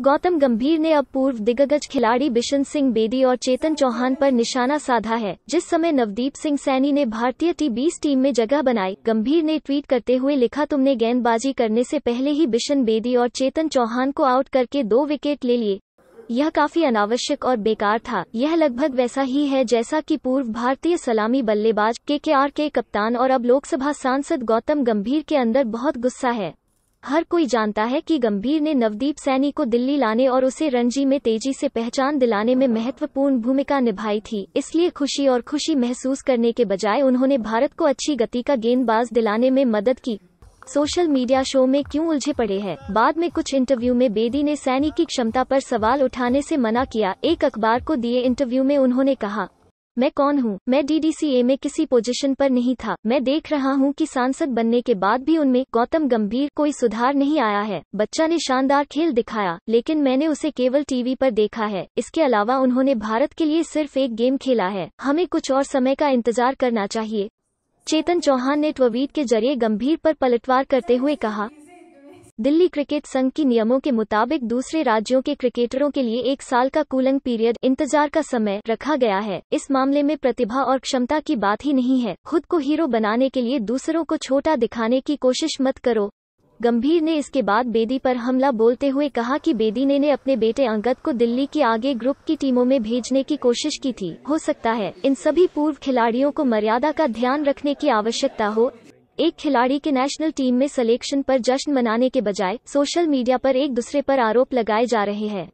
गौतम गंभीर ने अब पूर्व दिग्गज खिलाड़ी बिशन सिंह बेदी और चेतन चौहान पर निशाना साधा है जिस समय नवदीप सिंह सैनी ने भारतीय टी बीस टीम में जगह बनाई गंभीर ने ट्वीट करते हुए लिखा तुमने गेंदबाजी करने से पहले ही बिशन बेदी और चेतन चौहान को आउट करके दो विकेट ले लिए यह काफी अनावश्यक और बेकार था यह लगभग वैसा ही है जैसा कि पूर्व भारतीय सलामी बल्लेबाज के के आर के कप्तान और अब लोकसभा सांसद गौतम गंभीर के अंदर बहुत गुस्सा है हर कोई जानता है कि गंभीर ने नवदीप सैनी को दिल्ली लाने और उसे रणजी में तेजी से पहचान दिलाने में महत्वपूर्ण भूमिका निभाई थी इसलिए खुशी और खुशी महसूस करने के बजाय उन्होंने भारत को अच्छी गति का गेंदबाज दिलाने में मदद की सोशल मीडिया शो में क्यों उलझे पड़े हैं बाद में कुछ इंटरव्यू में बेदी ने सैनी की क्षमता पर सवाल उठाने से मना किया एक अखबार को दिए इंटरव्यू में उन्होंने कहा मैं कौन हूँ मैं डीडीसीए में किसी पोजीशन पर नहीं था मैं देख रहा हूँ कि सांसद बनने के बाद भी उनमें गौतम गंभीर कोई सुधार नहीं आया है बच्चा ने शानदार खेल दिखाया लेकिन मैंने उसे केवल टीवी पर देखा है इसके अलावा उन्होंने भारत के लिए सिर्फ एक गेम खेला है हमें कुछ और समय का इंतजार करना चाहिए चेतन चौहान ने ट्वीट के जरिए गंभीर पर पलटवार करते हुए कहा दिल्ली क्रिकेट संघ की नियमों के मुताबिक दूसरे राज्यों के क्रिकेटरों के लिए एक साल का कूलिंग पीरियड इंतजार का समय रखा गया है इस मामले में प्रतिभा और क्षमता की बात ही नहीं है खुद को हीरो बनाने के लिए दूसरों को छोटा दिखाने की कोशिश मत करो गंभीर ने इसके बाद बेदी पर हमला बोलते हुए कहा कि बेदी ने, ने अपने बेटे अंगद को दिल्ली के आगे ग्रुप की टीमों में भेजने की कोशिश की थी हो सकता है इन सभी पूर्व खिलाड़ियों को मर्यादा का ध्यान रखने की आवश्यकता हो एक खिलाड़ी के नेशनल टीम में सिलेक्शन पर जश्न मनाने के बजाय सोशल मीडिया पर एक दूसरे पर आरोप लगाए जा रहे हैं